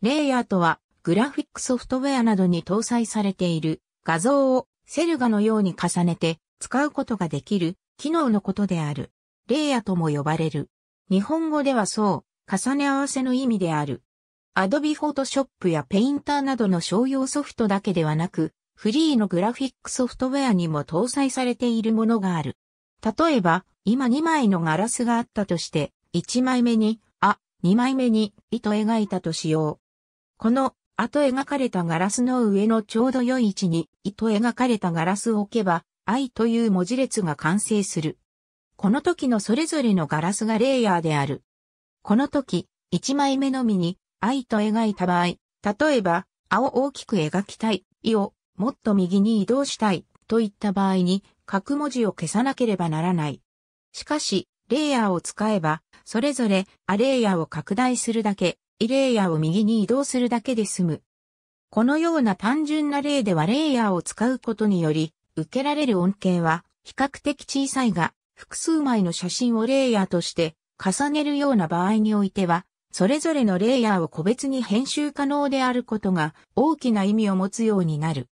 レイヤーとは、グラフィックソフトウェアなどに搭載されている画像をセルガのように重ねて使うことができる機能のことである。レイヤーとも呼ばれる。日本語ではそう、重ね合わせの意味である。Adobe Photoshop や Painter などの商用ソフトだけではなく、フリーのグラフィックソフトウェアにも搭載されているものがある。例えば、今2枚のガラスがあったとして、1枚目に、あ、2枚目に、糸描いたとしよう。この後描かれたガラスの上のちょうど良い位置に、いと描かれたガラスを置けば、愛という文字列が完成する。この時のそれぞれのガラスがレイヤーである。この時、1枚目のみに愛と描いた場合、例えば、青を大きく描きたい、いをもっと右に移動したい、といった場合に、各文字を消さなければならない。しかし、レイヤーを使えば、それぞれアレイヤーを拡大するだけ、イレイヤを右に移動するだけで済む。このような単純な例ではレイヤーを使うことにより、受けられる恩恵は比較的小さいが、複数枚の写真をレイヤーとして重ねるような場合においては、それぞれのレイヤーを個別に編集可能であることが大きな意味を持つようになる。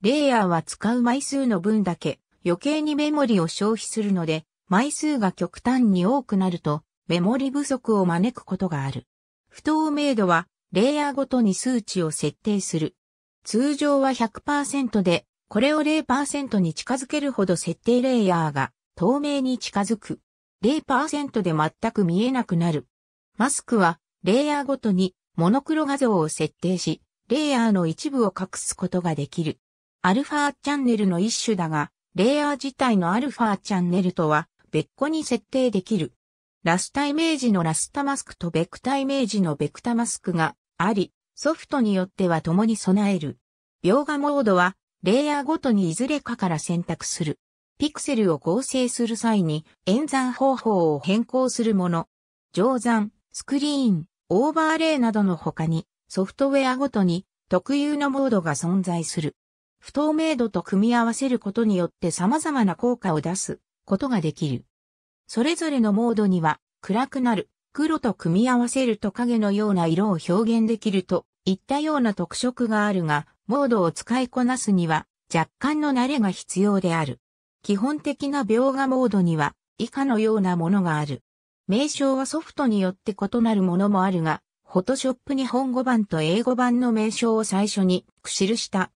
レイヤーは使う枚数の分だけ余計にメモリを消費するので、枚数が極端に多くなるとメモリ不足を招くことがある。不透明度は、レイヤーごとに数値を設定する。通常は100%で、これを0%に近づけるほど設定レイヤーが透明に近づく。0%で全く見えなくなる。マスクは、レイヤーごとにモノクロ画像を設定し、レイヤーの一部を隠すことができる。アルファチャンネルの一種だが、レイヤー自体のアルファチャンネルとは別個に設定できる。ラスタイメージのラスタマスクとベクタイメージのベクタマスクがあり、ソフトによっては共に備える。描画モードは、レイヤーごとにいずれかから選択する。ピクセルを合成する際に演算方法を変更するもの。乗算、スクリーン、オーバーレイなどの他にソフトウェアごとに特有のモードが存在する。不透明度と組み合わせることによって様々な効果を出すことができる。それぞれのモードには、暗くなる、黒と組み合わせると影のような色を表現できるといったような特色があるが、モードを使いこなすには若干の慣れが必要である。基本的な描画モードには以下のようなものがある。名称はソフトによって異なるものもあるが、フォトショップ日本語版と英語版の名称を最初に記した。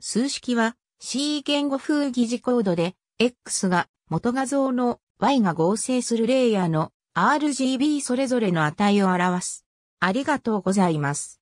数式は C 言語風疑似コードで、X が元画像の Y が合成するレイヤーの RGB それぞれの値を表す。ありがとうございます。